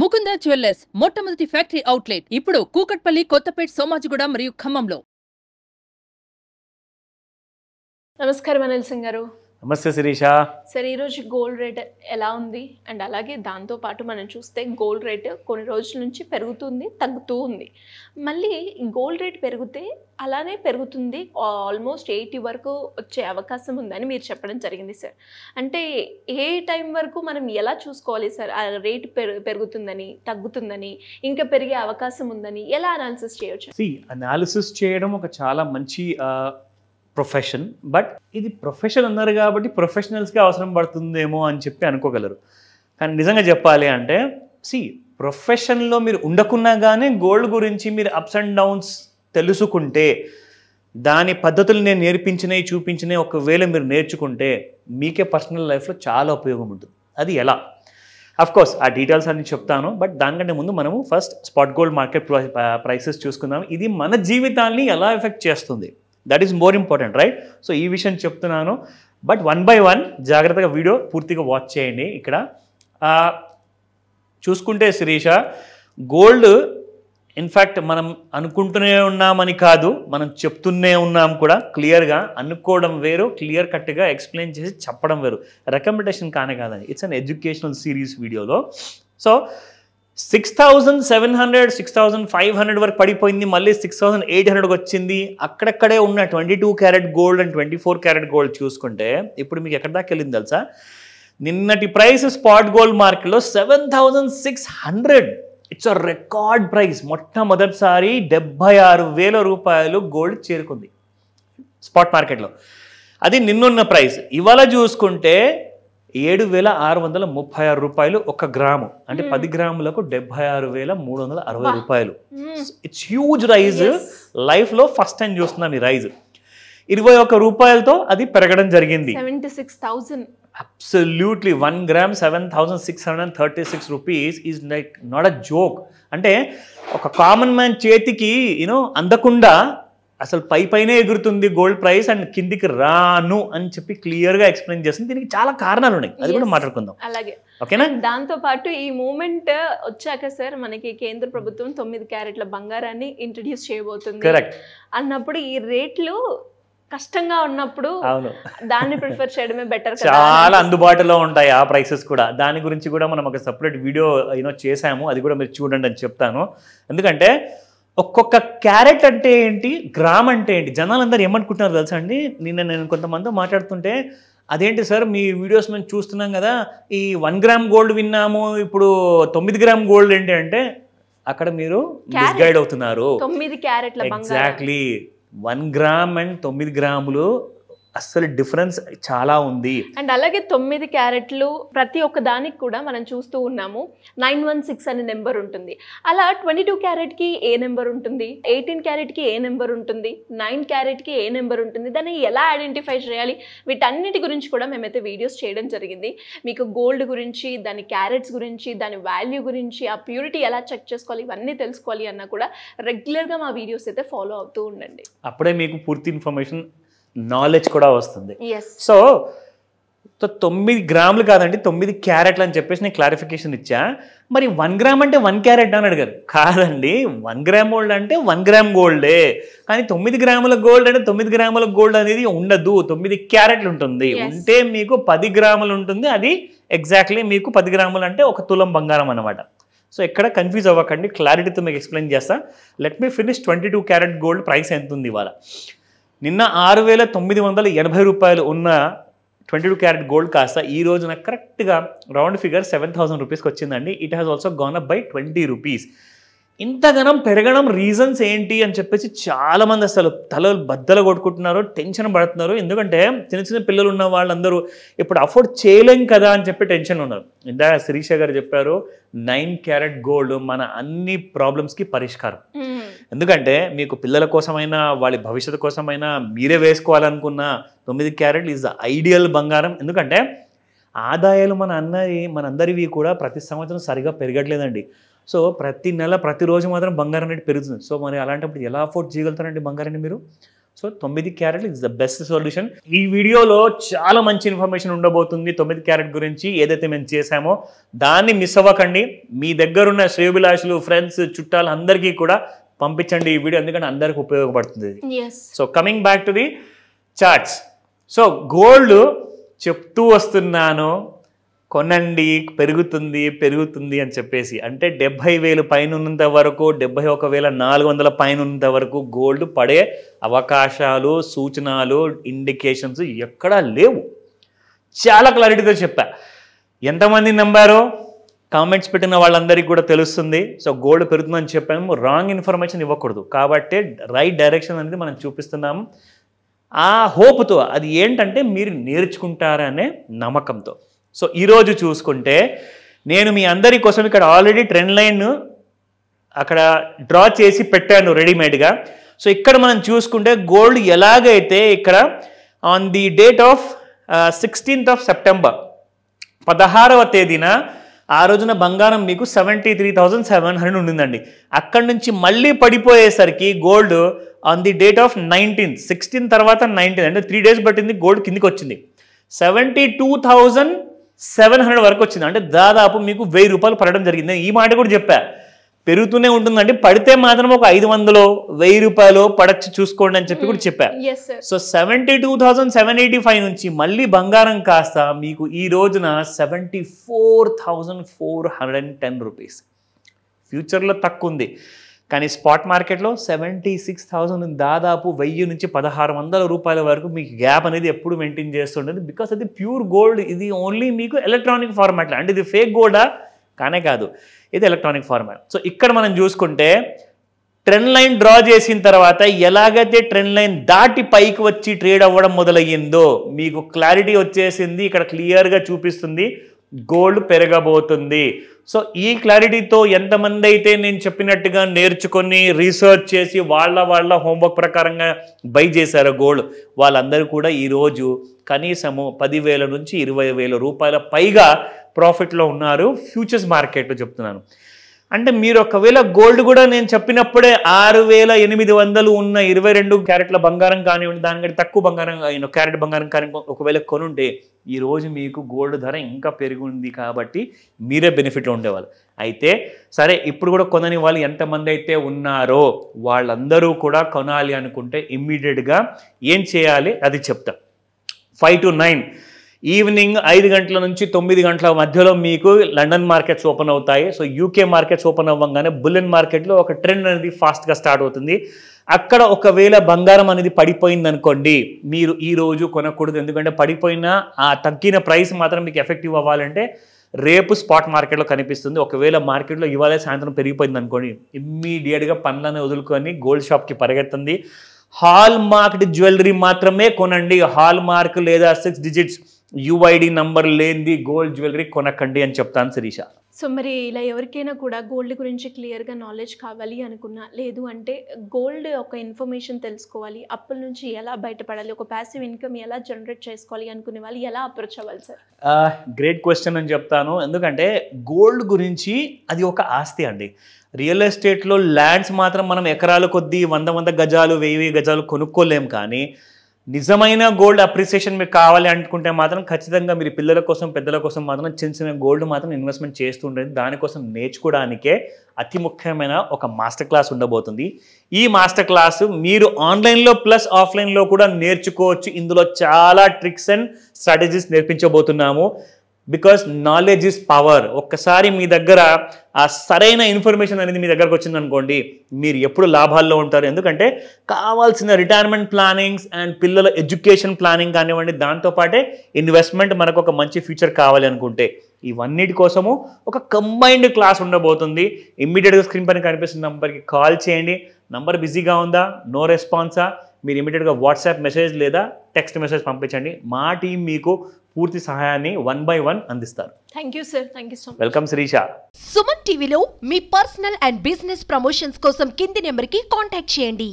Mukunda jewellers మొట్టమొదటి factory outlet ఇప్పుడు కూకట్పల్లి కొత్తపేట సోమాజిగూడ మరియు ఖమ్మంలో నమస్కారం అనిల్ సింగ్ గారు నమస్తే శిరీష సార్ ఈరోజు గోల్డ్ రేట్ ఎలా ఉంది అండ్ అలాగే దాంతో పాటు మనం చూస్తే గోల్డ్ రేట్ కొన్ని రోజుల నుంచి పెరుగుతుంది తగ్గుతూ ఉంది మళ్ళీ గోల్డ్ రేట్ పెరిగితే అలానే పెరుగుతుంది ఆల్మోస్ట్ ఎయిటీ వరకు వచ్చే అవకాశం ఉందని మీరు చెప్పడం జరిగింది సార్ అంటే ఏ టైం వరకు మనం ఎలా చూసుకోవాలి సార్ ఆ రేట్ పెరుగుతుందని తగ్గుతుందని ఇంకా పెరిగే అవకాశం ఉందని ఎలా అనాలిసిస్ చేయవచ్చు అనాలిసిస్ చేయడం ఒక చాలా మంచి ప్రొఫెషన్ బట్ ఇది ప్రొఫెషన్ అన్నారు కాబట్టి ప్రొఫెషనల్స్కే అవసరం పడుతుందేమో అని చెప్పి అనుకోగలరు కానీ నిజంగా చెప్పాలి అంటే సి ప్రొఫెషన్లో మీరు ఉండకున్నా కానీ గోల్డ్ గురించి మీరు అప్స్ అండ్ డౌన్స్ తెలుసుకుంటే దాని పద్ధతులు నేను నేర్పించినవి చూపించినవి ఒకవేళ మీరు నేర్చుకుంటే మీకే పర్సనల్ లైఫ్లో చాలా ఉపయోగం ఉంటుంది అది ఎలా కోర్స్ ఆ డీటెయిల్స్ అన్ని చెప్తాను బట్ దానికంటే ముందు మనము first spot gold market prices చూసుకుందాం ఇది మన జీవితాన్ని ఎలా ఎఫెక్ట్ చేస్తుంది that is more important right so ఈ విషయం చెప్తున్నాను బట్ వన్ బై వన్ జాగ్రత్తగా వీడియో పూర్తిగా వాచ్ చేయండి ఇక్కడ చూసుకుంటే శిరీష గోల్డ్ ఇన్ఫ్యాక్ట్ మనం అనుకుంటూనే ఉన్నామని కాదు మనం చెప్తూనే ఉన్నాం కూడా క్లియర్గా అనుకోవడం వేరు క్లియర్ కట్గా ఎక్స్ప్లెయిన్ చేసి చెప్పడం వేరు రికమెండేషన్ కానే కాదని ఇట్స్ అన్ ఎడ్యుకేషనల్ సిరీస్ వీడియోలో so six thousand seven hundred six thousand five hundred వరకు పడిపోయింది మళ్ళీ సిక్స్ థౌసండ్ ఎయిట్ హండ్రెడ్కి వచ్చింది అక్కడక్కడే ఉన్న twenty two carat gold and twenty four carat gold చూసుకుంటే ఇప్పుడు మీకు ఎక్కడ దాకా వెళ్ళింది తెలుసా నిన్నటి ప్రైస్ స్పాట్ గోల్డ్ మార్కెట్లో seven thousand six hundred it's a record price మొట్టమొదటిసారి డెబ్బై ఆరు వేల రూపాయలు గోల్డ్ చేరుకుంది స్పాట్ మార్కెట్లో అది నిన్నున్న ప్రైస్ ఇవాళ చూసుకుంటే ఏడు వేల ఆరు వందల ముప్పై ఆరు రూపాయలు ఒక గ్రాము అంటే hmm. పది గ్రాములకు డెబ్బై ఆరు వేల మూడు వందల అరవై రూపాయలు ఇట్స్ హ్యూజ్ రైజ్ లైఫ్లో ఫస్ట్ టైం చూస్తున్నాం ఈ రైజ్ ఇరవై ఒక్క రూపాయలతో అది పెరగడం జరిగింది absolutely one gram seven thousand six hundred and thirty six rupees is like not a joke అంటే ఒక కామన్ మ్యాన్ చేతికి యూనో అందకుండా అసలు పై పైనే ఎగురుతుంది గోల్డ్ ప్రైస్ అండ్ కిందికి రాను అని చెప్పి క్లియర్ గా ఎక్స్ప్లెయిన్ చేస్తుంది దీనికి చాలా కారణాలు ఉన్నాయి అది కూడా మాట్లాడుకుందాం అలాగే ఓకేనా దాంతో పాటు ఈ మూమెంట్ వచ్చాక సార్ మనకి కేంద్ర ప్రభుత్వం తొమ్మిది క్యారెట్ల బంగారాన్ని ఇంట్రడ్యూస్ చేయబోతుంది కరెక్ట్ అన్నప్పుడు ఈ రేట్లు కష్టంగా ఉన్నప్పుడు అవును దాన్ని ప్రిఫర్ చేయడమే బెటర్ చాలా అందుబాటులో ఉంటాయి ఆ ప్రైసెస్ కూడా దాని గురించి కూడా మనం ఒక సపరేట్ వీడియో యూనో చేశాము అది కూడా మీరు చూడండి అని చెప్తాను ఎందుకంటే ఒక్కొక్క క్యారెట్ అంటే ఏంటి గ్రామ్ అంటే ఏంటి జనాలందరూ ఏమనుకుంటున్నారు తెలుసా అండి నిన్న నేను కొంతమంది మాట్లాడుతుంటే అదేంటి సార్ మీ వీడియోస్ మేము చూస్తున్నాం కదా ఈ వన్ గ్రామ్ గోల్డ్ విన్నాము ఇప్పుడు తొమ్మిది గ్రామ్ గోల్డ్ ఏంటి అంటే అక్కడ మీరు గైడ్ అవుతున్నారు ఎగ్జాక్ట్లీ వన్ గ్రామ్ అండ్ తొమ్మిది గ్రాములు అసలు డిఫరెన్స్ చాలా ఉంది అండ్ అలాగే తొమ్మిది క్యారెట్లు ప్రతి ఒక్క దానికి కూడా మనం చూస్తూ ఉన్నాము నైన్ వన్ సిక్స్ అనే నెంబర్ ఉంటుంది అలా ట్వంటీ టూ క్యారెట్కి ఏ నెంబర్ ఉంటుంది ఎయిటీన్ క్యారెట్కి ఏ నెంబర్ ఉంటుంది నైన్ క్యారెట్కి ఏ నెంబర్ ఉంటుంది దాన్ని ఎలా ఐడెంటిఫై చేయాలి వీటన్నిటి గురించి కూడా మేమైతే వీడియోస్ చేయడం జరిగింది మీకు గోల్డ్ గురించి దాని క్యారెట్స్ గురించి దాని వాల్యూ గురించి ఆ ప్యూరిటీ ఎలా చెక్ చేసుకోవాలి ఇవన్నీ తెలుసుకోవాలి అన్నా కూడా రెగ్యులర్గా మా వీడియోస్ అయితే ఫాలో అవుతూ ఉండండి అప్పుడే మీకు పూర్తి ఇన్ఫర్మేషన్ నాలెడ్జ్ కూడా వస్తుంది సో తొమ్మిది గ్రాములు కాదండి తొమ్మిది క్యారెట్లు అని చెప్పేసి నేను క్లారిఫికేషన్ ఇచ్చా మరి వన్ గ్రామ్ అంటే వన్ క్యారెట్ అని అడిగారు కాదండి వన్ గ్రామ్ గోల్డ్ అంటే వన్ గ్రామ్ గోల్డే కానీ తొమ్మిది గ్రాముల గోల్డ్ అంటే తొమ్మిది గ్రాముల గోల్డ్ అనేది ఉండదు తొమ్మిది క్యారెట్లు ఉంటుంది ఉంటే మీకు పది గ్రాములు ఉంటుంది అది ఎగ్జాక్ట్లీ మీకు పది గ్రాములు అంటే ఒక తులం బంగారం అనమాట సో ఎక్కడ కన్ఫ్యూజ్ అవ్వకండి క్లారిటీతో మీకు ఎక్స్ప్లెయిన్ చేస్తా let me finish twenty two carat gold price ఎంత ఉంది ఇవాళ నిన్న ఆరు వేల తొమ్మిది వందల ఎనభై రూపాయలు ఉన్న ట్వంటీ టూ క్యారెట్ గోల్డ్ కాస్త ఈ రోజున కరెక్ట్గా రౌండ్ ఫిగర్ సెవెన్ థౌసండ్ రూపీస్కి వచ్చిందండి it has also gone up by twenty rupees ఇంతగనం పెరగడం రీజన్స్ ఏంటి అని చెప్పేసి చాలామంది అసలు తలలు బద్దలు కొట్టుకుంటున్నారు టెన్షన్ పడుతున్నారు ఎందుకంటే చిన్న చిన్న పిల్లలు ఉన్న వాళ్ళందరూ ఇప్పుడు అఫోర్డ్ చేయలేం కదా అని చెప్పి టెన్షన్ ఉన్నారు ఇందాక శిరీష గారు చెప్పారు నైన్ క్యారెట్ గోల్డ్ మన అన్ని ప్రాబ్లమ్స్కి పరిష్కారం hmm. ఎందుకంటే మీకు పిల్లల కోసమైనా వాళ్ళ భవిష్యత్తు కోసమైనా మీరే వేసుకోవాలనుకున్న తొమ్మిది క్యారెట్ ఈజ్ ఐడియల్ బంగారం ఎందుకంటే ఆదాయాలు మన అన్నది మనందరివి కూడా ప్రతి సంవత్సరం సరిగా పెరగట్లేదండి సో ప్రతి నెల ప్రతిరోజు మాత్రం బంగారం రేటు పెరుగుతుంది సో మరి అలాంటప్పుడు ఎలా అఫోర్డ్ చేయగలుగుతారండి బంగారాన్ని మీరు సో తొమ్మిది carat is the best solution ఈ వీడియోలో చాలా మంచి ఇన్ఫర్మేషన్ ఉండబోతుంది తొమ్మిది క్యారెట్ గురించి ఏదైతే మేము చేశామో దాన్ని మిస్ అవ్వకండి మీ దగ్గరున్న శ్రేయభిలాషులు ఫ్రెండ్స్ చుట్టాలు అందరికీ కూడా పంపించండి ఈ వీడియో ఎందుకంటే అందరికి ఉపయోగపడుతుంది so coming back to the charts so gold చెప్తూ వస్తున్నాను కొనండి పెరుగుతుంది పెరుగుతుంది అని చెప్పేసి అంటే డెబ్బై వేలు పైన ఉన్నంత వరకు డెబ్బై ఒక వేల నాలుగు వందల పైన ఉన్నంత వరకు గోల్డ్ పడే అవకాశాలు సూచనలు ఇండికేషన్స్ ఎక్కడా లేవు చాలా క్లారిటీతో చెప్పా ఎంతమంది నమ్మారో కామెంట్స్ పెట్టిన వాళ్ళందరికీ కూడా తెలుస్తుంది సో గోల్డ్ పెరుగుతుందని చెప్పాము రాంగ్ ఇన్ఫర్మేషన్ ఇవ్వకూడదు కాబట్టి రైట్ డైరెక్షన్ అనేది మనం చూపిస్తున్నాము ఆ హోప్తో అది ఏంటంటే మీరు నేర్చుకుంటారనే నమ్మకంతో సో ఈరోజు చూసుకుంటే నేను మీ అందరి కోసం ఇక్కడ ఆల్రెడీ ట్రెండ్ లైన్ అక్కడ డ్రా చేసి పెట్టాను రెడీమేడ్గా సో ఇక్కడ మనం చూసుకుంటే గోల్డ్ ఎలాగైతే ఇక్కడ on the date of sixteenth of September పదహారవ తేదీన ఆ రోజున బంగారం మీకు seventy three thousand seven hundred ఉండిందండి అక్కడి నుంచి మళ్ళీ పడిపోయేసరికి gold on the date of nineteenth sixteen తర్వాత నైన్టీన్ అంటే త్రీ డేస్ పట్టింది గోల్డ్ కిందికి వచ్చింది seventy two thousand seven hundred వరకు వచ్చింది అంటే దాదాపు మీకు వెయ్యి రూపాయలు పడడం జరిగింది ఈ మాట కూడా చెప్పా పెరుగుతూనే ఉంటుందండి పడితే మాత్రం ఒక ఐదు వందలు వెయ్యి రూపాయలు పడచ్చు చూసుకోండి అని చెప్పి కూడా చెప్పా so seventy two thousand seven eighty five నుంచి మళ్ళీ బంగారం కాస్త మీకు ఈ రోజున seventy four thousand four hundred and ten rupees ఫ్యూచర్లో తక్కువ ఉంది కానీ స్పాట్ మార్కెట్లో సెవెంటీ సిక్స్ థౌజండ్ దాదాపు వెయ్యి నుంచి పదహారు వందల రూపాయల వరకు మీకు గ్యాప్ అనేది ఎప్పుడు మెయింటైన్ చేస్తుండేది బికాస్ అది ప్యూర్ గోల్డ్ ఇది ఓన్లీ మీకు ఎలక్ట్రానిక్ ఫార్మాట్లో అంటే ఇది ఫేక్ గోల్డా కానే కాదు ఇది ఎలక్ట్రానిక్ ఫార్మాట్ సో ఇక్కడ మనం చూసుకుంటే ట్రెండ్ లైన్ డ్రా చేసిన తర్వాత ఎలాగైతే ట్రెండ్ లైన్ దాటి పైకి వచ్చి ట్రేడ్ అవ్వడం మొదలయ్యిందో మీకు క్లారిటీ వచ్చేసింది ఇక్కడ క్లియర్గా చూపిస్తుంది గోల్డ్ పెరగబోతుంది సో ఈ క్లారిటీతో ఎంతమంది అయితే నేను చెప్పినట్టుగా నేర్చుకొని రీసెర్చ్ చేసి వాళ్ళ వాళ్ళ హోంవర్క్ ప్రకారంగా బై చేశారు గోల్డ్ వాళ్ళందరూ కూడా ఈరోజు కనీసము పదివేల నుంచి ఇరవై వేల రూపాయల పైగా ప్రాఫిట్లో ఉన్నారు ఫ్యూచర్స్ మార్కెట్లో చెప్తున్నాను అంటే మీరు ఒకవేళ గోల్డ్ కూడా నేను చెప్పినప్పుడే ఆరు వేల ఎనిమిది వందలు ఉన్న ఇరవై రెండు క్యారెట్ల బంగారం కానివ్వండి దానికంటే తక్కువ బంగారం క్యారెట్ బంగారం కానీ ఒకవేళ కొనుంటే ఈరోజు మీకు గోల్డ్ ధర ఇంకా పెరిగింది కాబట్టి మీరే బెనిఫిట్లో ఉండేవాళ్ళు అయితే సరే ఇప్పుడు కూడా కొనని వాళ్ళు ఎంతమంది అయితే ఉన్నారో వాళ్ళందరూ కూడా కొనాలి అనుకుంటే ఇమ్మీడియట్గా ఏం చేయాలి అది చెప్తా ఫైవ్ టు నైన్ ఈవినింగ్ ఐదు గంటల నుంచి తొమ్మిది గంటల మధ్యలో మీకు లండన్ మార్కెట్స్ ఓపెన్ అవుతాయి సో యూకే మార్కెట్స్ ఓపెన్ అవ్వగానే బుల్లెన్ మార్కెట్లో ఒక ట్రెండ్ అనేది ఫాస్ట్గా స్టార్ట్ అవుతుంది అక్కడ ఒకవేళ బంగారం అనేది పడిపోయింది అనుకోండి మీరు ఈ రోజు కొనకూడదు ఎందుకంటే పడిపోయిన ఆ తగ్గిన ప్రైస్ మాత్రం మీకు ఎఫెక్టివ్ అవ్వాలంటే రేపు స్పాట్ మార్కెట్లో కనిపిస్తుంది ఒకవేళ మార్కెట్లో ఇవాళ సాయంత్రం పెరిగిపోయింది అనుకోండి ఇమ్మీడియట్గా పనులను వదులుకొని గోల్డ్ షాప్కి పరిగెత్తుంది హాల్ మార్క్డ్ జ్యువెలరీ మాత్రమే కొనండి హాల్ మార్క్ లేదా సిక్స్ డిజిట్స్ యుఐడి నంబర్ లేనిది గోల్డ్ జ్యువెలరీ కొనకండి అని చెప్తాను శిరీష సో మరి ఇలా ఎవరికైనా కూడా గోల్డ్ గురించి క్లియర్గా నాలెడ్జ్ కావాలి అనుకున్నా లేదు అంటే గోల్డ్ ఒక ఇన్ఫర్మేషన్ తెలుసుకోవాలి అప్పుల నుంచి ఎలా బయటపడాలి ఒక ప్యాసివ్ ఇన్కమ్ ఎలా జనరేట్ చేసుకోవాలి అనుకునే వాళ్ళు ఎలా అప్రోచ్ అవ్వాలి సార్ గ్రేట్ క్వశ్చన్ అని చెప్తాను ఎందుకంటే గోల్డ్ గురించి అది ఒక ఆస్తి అండి రియల్ ఎస్టేట్లో ల్యాండ్స్ మాత్రం మనం ఎకరాల కొద్దీ వంద వంద గజాలు వెయ్యి వెయ్యి గజాలు కొనుక్కోలేం కానీ నిజమైన గోల్డ్ అప్రిసియేషన్ మీకు కావాలి అనుకుంటే మాత్రం ఖచ్చితంగా మీరు పిల్లల కోసం పెద్దల కోసం మాత్రం చిన్న చిన్న గోల్డ్ మాత్రం ఇన్వెస్ట్మెంట్ చేస్తూ ఉండేది దానికోసం నేర్చుకోవడానికే అతి ముఖ్యమైన ఒక మాస్టర్ క్లాస్ ఉండబోతుంది ఈ మాస్టర్ క్లాస్ మీరు ఆన్లైన్లో ప్లస్ ఆఫ్లైన్లో కూడా నేర్చుకోవచ్చు ఇందులో చాలా ట్రిక్స్ అండ్ స్ట్రాటజీస్ నేర్పించబోతున్నాము బికాస్ నాలెడ్జ్ ఈజ్ పవర్ ఒక్కసారి మీ దగ్గర ఆ సరైన ఇన్ఫర్మేషన్ అనేది మీ దగ్గరకు వచ్చిందనుకోండి మీరు ఎప్పుడు లాభాల్లో ఉంటారు ఎందుకంటే కావాల్సిన రిటైర్మెంట్ ప్లానింగ్స్ అండ్ పిల్లల ఎడ్యుకేషన్ ప్లానింగ్ కానివ్వండి దాంతోపాటే ఇన్వెస్ట్మెంట్ మనకు ఒక మంచి ఫ్యూచర్ కావాలి అనుకుంటే ఇవన్నిటి కోసము ఒక కంబైన్డ్ క్లాస్ ఉండబోతుంది ఇమ్మీడియట్గా స్క్రీన్ పైన కనిపిస్తున్న నెంబర్కి కాల్ చేయండి నంబర్ బిజీగా ఉందా నో రెస్పాన్సా మీరు ఇమీడియట్గా వాట్సాప్ మెసేజ్ లేదా టెక్స్ట్ మెసేజ్ పంపించండి మా టీం మీకు పూర్తి సహాయాన్ని వన్ బై వన్ అందిస్తారు thank you sir thank you so much welcome Shirisha Suman టీవీలో మీ పర్సనల్ అండ్ బిజినెస్ ప్రమోషన్స్ కోసం కింది నెంబర్కి కాంటాక్ట్ చేయండి